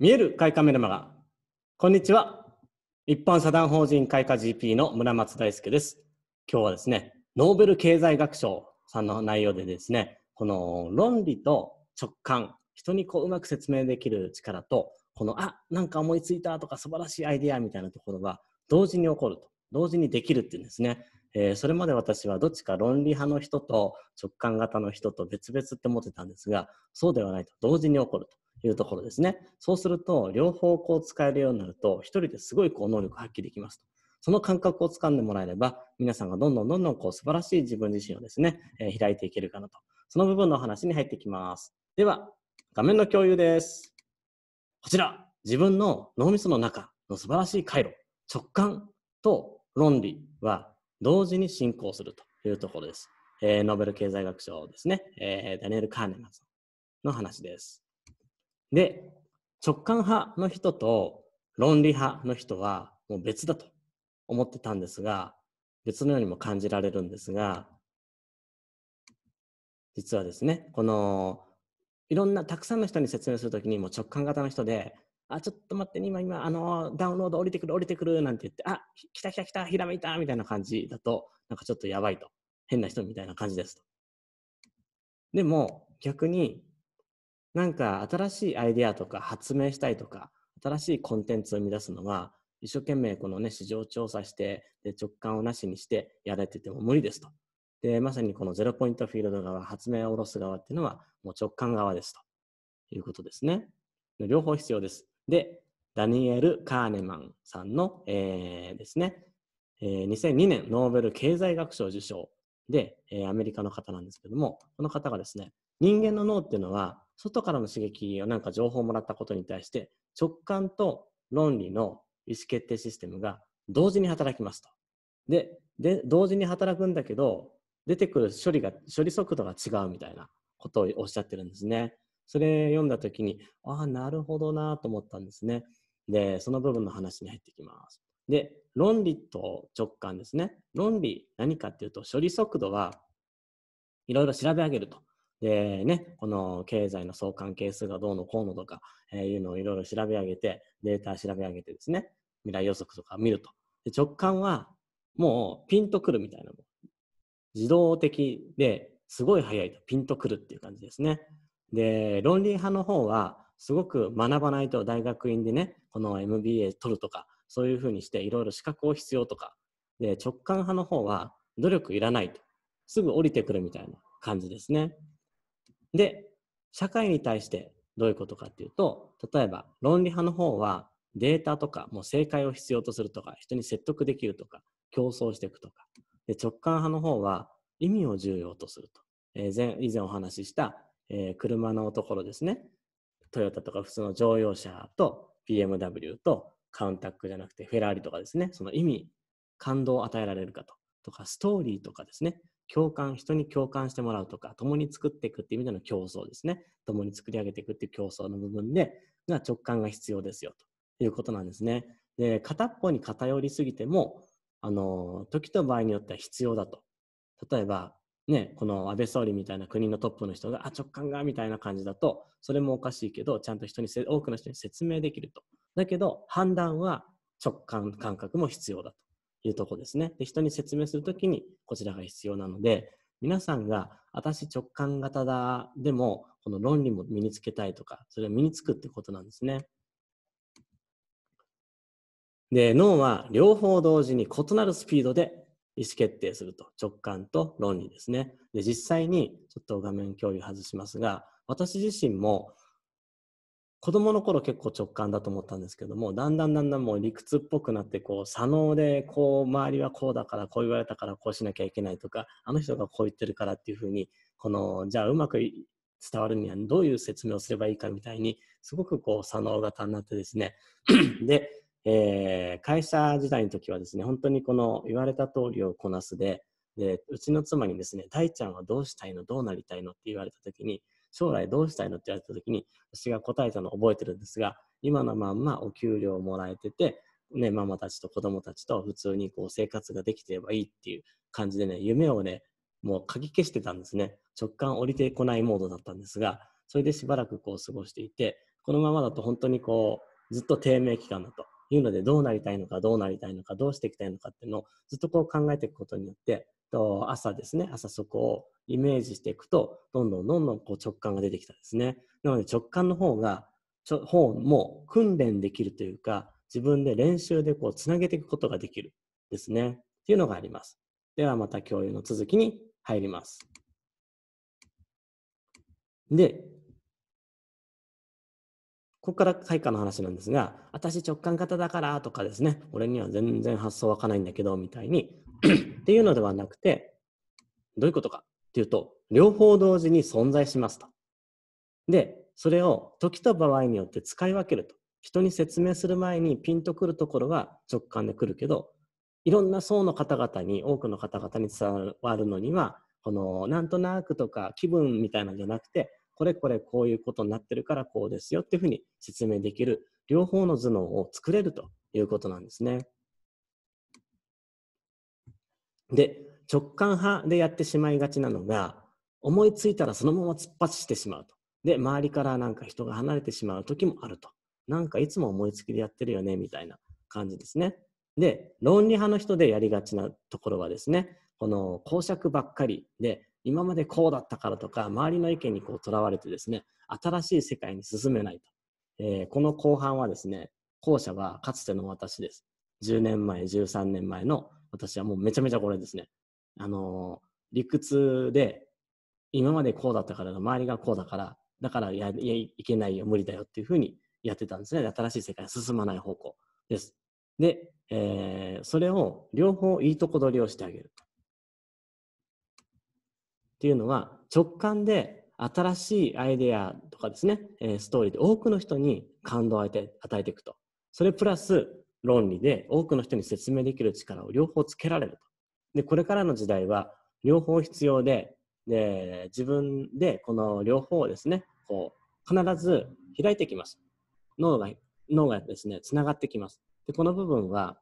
見える開花メラマガ。こんにちは。一般社団法人開花 GP の村松大輔です。今日はですね、ノーベル経済学賞さんの内容でですね、この論理と直感、人にこううまく説明できる力と、この、あ、なんか思いついたとか素晴らしいアイデアみたいなところが同時に起こると。同時にできるっていうんですね。えー、それまで私はどっちか論理派の人と直感型の人と別々って思ってたんですが、そうではないと同時に起こると。いうところですね。そうすると、両方こう使えるようになると、一人ですごいこう能力発揮できますと。その感覚をつかんでもらえれば、皆さんがどんどんどんどんこう素晴らしい自分自身をですね、えー、開いていけるかなと。その部分の話に入っていきます。では、画面の共有です。こちら、自分の脳みその中の素晴らしい回路、直感と論理は同時に進行するというところです。えー、ノーベル経済学賞ですね、えー、ダニエル・カーネマンの話です。で、直感派の人と論理派の人はもう別だと思ってたんですが、別のようにも感じられるんですが、実はですね、この、いろんなたくさんの人に説明するときにも直感型の人で、あ、ちょっと待って、ね、今、今、あの、ダウンロード降りてくる、降りてくる、なんて言って、あ、来た来た来た、ひらめいた、みたいな感じだと、なんかちょっとやばいと。変な人みたいな感じですと。でも、逆に、なんか新しいアイデアとか発明したいとか、新しいコンテンツを生み出すのは、一生懸命このね、市場調査して、で直感をなしにしてやれてても無理ですと。で、まさにこのゼロポイントフィールド側、発明を下ろす側っていうのは、もう直感側ですということですね。両方必要です。で、ダニエル・カーネマンさんの、えー、ですね、えー、2002年ノーベル経済学賞受賞で、えー、アメリカの方なんですけども、この方がですね、人間の脳っていうのは外からの刺激をなんか情報をもらったことに対して直感と論理の意思決定システムが同時に働きますと。で、で同時に働くんだけど、出てくる処理が、処理速度が違うみたいなことをおっしゃってるんですね。それ読んだ時に、ああ、なるほどなと思ったんですね。で、その部分の話に入ってきます。で、論理と直感ですね。論理、何かっていうと、処理速度はいろいろ調べ上げると。でね、この経済の相関係数がどうのこうのとか、えー、いうのをいろいろ調べ上げて、データ調べ上げてですね、未来予測とか見ると。で直感はもうピンとくるみたいなも自動的ですごい早いとピンとくるっていう感じですね。で、論理派の方はすごく学ばないと大学院でね、この MBA 取るとか、そういうふうにしていろいろ資格を必要とか、で、直感派の方は努力いらないと。すぐ降りてくるみたいな感じですね。で、社会に対してどういうことかっていうと、例えば論理派の方はデータとか、もう正解を必要とするとか、人に説得できるとか、競争していくとか。で直感派の方は意味を重要とすると。えー、前以前お話しした、えー、車のところですね。トヨタとか普通の乗用車と BMW とカウンタックじゃなくてフェラーリとかですね。その意味、感動を与えられるかと。とか、ストーリーとかですね。共感、人に共感してもらうとか、共に作っていくっていう意味での競争ですね。共に作り上げていくっていう競争の部分で、が直感が必要ですよ、ということなんですね。で、片っぽに偏りすぎても、あの、時と場合によっては必要だと。例えば、ね、この安倍総理みたいな国のトップの人が、あ、直感が、みたいな感じだと、それもおかしいけど、ちゃんと人に、多くの人に説明できると。だけど、判断は直感、感覚も必要だと。いうとこですね。で人に説明するときにこちらが必要なので、皆さんが私直感型だでもこの論理も身につけたいとか、それを身につくってことなんですね。で、脳は両方同時に異なるスピードで意思決定すると。直感と論理ですね。で、実際にちょっと画面共有外しますが、私自身も子供の頃結構直感だと思ったんですけども、だんだんだんだんもう理屈っぽくなって、こう、左脳で、こう、周りはこうだから、こう言われたから、こうしなきゃいけないとか、あの人がこう言ってるからっていうふうに、この、じゃあうまく伝わるにはどういう説明をすればいいかみたいに、すごくこう、左脳型になってですね。で、えー、会社時代の時はですね、本当にこの言われた通りをこなすで、で、うちの妻にですね、大ちゃんはどうしたいのどうなりたいのって言われた時に、将来どうしたいのって言われた時に、私が答えたのを覚えてるんですが、今のまんまお給料をもらえてて、ね、ママたちと子供たちと普通にこう生活ができてればいいっていう感じでね、夢をね、もうかき消してたんですね。直感降りてこないモードだったんですが、それでしばらくこう過ごしていて、このままだと本当にこう、ずっと低迷期間だと。いうので、どうなりたいのか、どうなりたいのか、どうしていきたいのかっていうのをずっとこう考えていくことによって、と朝ですね、朝そこをイメージしていくと、どんどんどんどんこう直感が出てきたんですね。なので直感の方が、方も訓練できるというか、自分で練習でこうつなげていくことができるですね。っていうのがあります。ではまた共有の続きに入ります。で、ここから開花の話なんですが、私直感型だからとかですね、俺には全然発想湧かないんだけどみたいにっていうのではなくて、どういうことかっていうと、両方同時に存在しますと。で、それを時と場合によって使い分けると。人に説明する前にピンとくるところは直感でくるけど、いろんな層の方々に、多くの方々に伝わるのには、このなんとなくとか気分みたいなんじゃなくて、これこれこういうことになってるからこうですよっていうふうに説明できる両方の頭脳を作れるということなんですね。で、直感派でやってしまいがちなのが、思いついたらそのまま突っ走ってしまうと。で、周りからなんか人が離れてしまう時もあると。なんかいつも思いつきでやってるよね、みたいな感じですね。で、論理派の人でやりがちなところはですね、この公爵ばっかりで、今までこうだったからとか、周りの意見にこうとらわれてですね、新しい世界に進めないと。えー、この後半はですね、後者はかつての私です。10年前、13年前の私はもうめちゃめちゃこれですね。あの理屈で今までこうだったから周りがこうだからだからいやいけないよ無理だよっていうふうにやってたんですね新しい世界進まない方向ですで、えー、それを両方いいとこ取りをしてあげるっていうのは直感で新しいアイデアとかですね、えストーリーで多くの人に感動を与えていくとそれプラス論理で多くの人に説明できる力を両方つけられるとで、これからの時代は両方必要で、で自分でこの両方をですね、こう必ず開いてきます。脳が、脳がですね、つながってきます。で、この部分は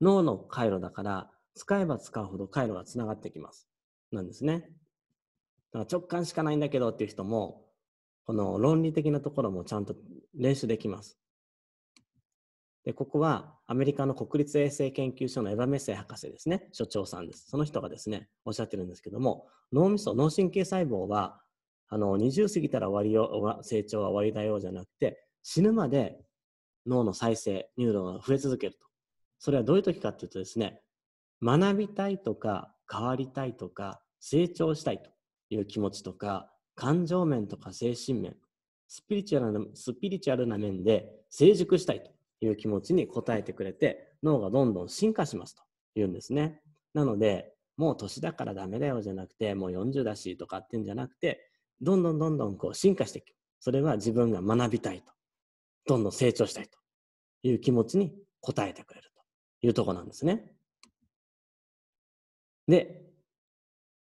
脳の回路だから、使えば使うほど回路がつながってきます。なんですね。だから直感しかないんだけどっていう人も、この論理的なところもちゃんと練習できます。で、ここはアメリカの国立衛生研究所のエヴァ・メッセ博士ですね、所長さんです。その人がですね、おっしゃってるんですけども、脳みそ、脳神経細胞は、あの、20過ぎたら終わりよ、成長は終わりだよじゃなくて、死ぬまで脳の再生、ニューロンが増え続けると。それはどういう時かっていうとですね、学びたいとか、変わりたいとか、成長したいという気持ちとか、感情面とか精神面、スピリチュアルなスピリチュアルな面で成熟したいと。いう気持ちに応えてくれて、脳がどんどん進化しますと言うんですね。なので、もう年だからダメだよじゃなくて、もう40だしとかってんじゃなくて、どんどんどんどんこう進化していく。それは自分が学びたいと。どんどん成長したいという気持ちに応えてくれるというとこなんですね。で、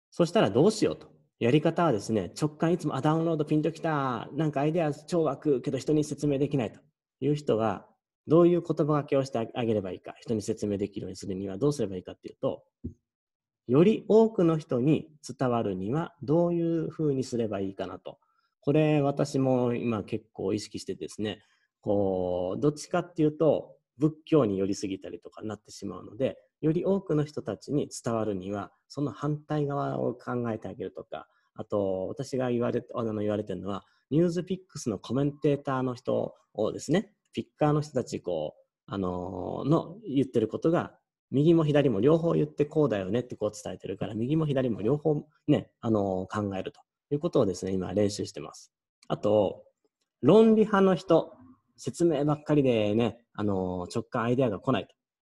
そしたらどうしようと。やり方はですね、直感いつも、あ、ダウンロードピンときた、なんかアイデア超湧くけど人に説明できないという人は、どういう言葉がけをしてあげればいいか、人に説明できるようにするにはどうすればいいかっていうと、より多くの人に伝わるにはどういうふうにすればいいかなと。これ私も今結構意識してですね、こう、どっちかっていうと仏教に寄りすぎたりとかなってしまうので、より多くの人たちに伝わるには、その反対側を考えてあげるとか、あと、私が言われあの言われてるのは、ニュースピックスのコメンテーターの人をですね、ピッカーの人たち、こう、あのー、の言ってることが、右も左も両方言ってこうだよねってこう伝えてるから、右も左も両方ね、あのー、考えるということをですね、今練習してます。あと、論理派の人、説明ばっかりでね、あのー、直感アイデアが来ないと。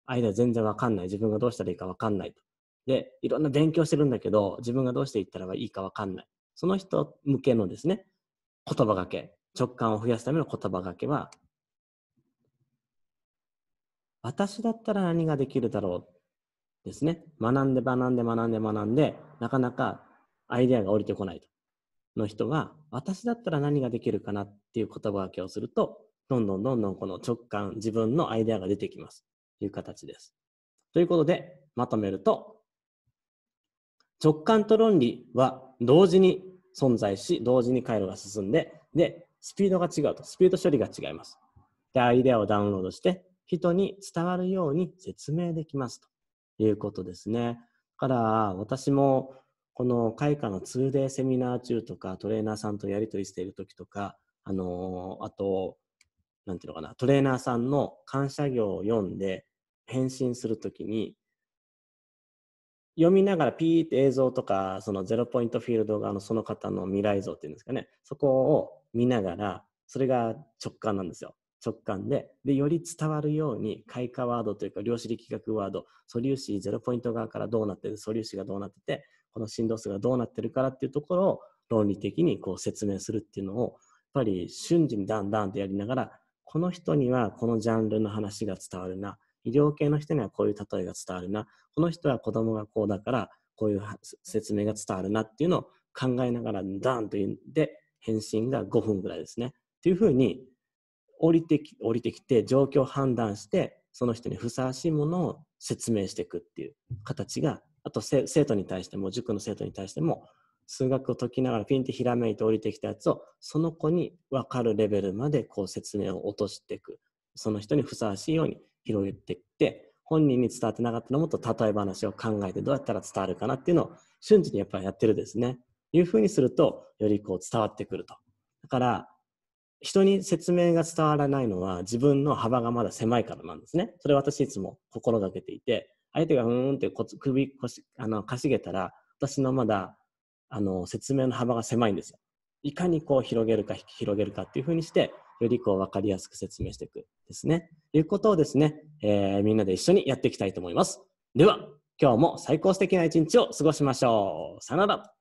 アイデア全然わかんない。自分がどうしたらいいかわかんないと。で、いろんな勉強してるんだけど、自分がどうしていったらいいかわかんない。その人向けのですね、言葉がけ、直感を増やすための言葉がけは、私だったら何ができるだろうですね。学んで学んで学んで学んで、なかなかアイデアが降りてこないと。の人が、私だったら何ができるかなっていう言葉分けをすると、どんどんどんどんこの直感、自分のアイデアが出てきます。という形です。ということで、まとめると、直感と論理は同時に存在し、同時に回路が進んで、で、スピードが違うと、スピード処理が違います。で、アイデアをダウンロードして、人に伝わるように説明できますということですね。だから私もこの開花の2 d セミナー中とかトレーナーさんとやり取りしている時とか、あのー、あと、なんていうのかな、トレーナーさんの感謝行を読んで返信するときに、読みながらピーって映像とか、そのゼロポイントフィールド側のその方の未来像っていうんですかね、そこを見ながら、それが直感なんですよ。直感で、で、より伝わるように、開花ワードというか、量子力学ワード、素粒子0ポイント側からどうなってる、素粒子がどうなってて、この振動数がどうなってるからっていうところを論理的にこう説明するっていうのを、やっぱり瞬時にだんだんとやりながら、この人にはこのジャンルの話が伝わるな、医療系の人にはこういう例えが伝わるな、この人は子供がこうだから、こういう説明が伝わるなっていうのを考えながら、ダんンと言って、返信が5分ぐらいですね。っていうふうに、降りてき降りてきて状況を判断してその人にふさわしいものを説明していくっていう形があと生徒に対しても塾の生徒に対しても数学を解きながらピンってひらめいて降りてきたやつをその子に分かるレベルまでこう説明を落としていくその人にふさわしいように広げていって本人に伝わってなかったのもっと例え話を考えてどうやったら伝わるかなっていうのを瞬時にやっぱりやってるですねいうふうにするとよりこう伝わってくるとだから人に説明が伝わらないのは自分の幅がまだ狭いからなんですね。それ私いつも心がけていて、相手がうーんって首腰あのかしげたら、私のまだあの説明の幅が狭いんですよ。いかにこう広げるか広げるかっていうふうにして、よりこう分かりやすく説明していくですね。いうことをですね、えー、みんなで一緒にやっていきたいと思います。では、今日も最高素敵な一日を過ごしましょう。さよなら。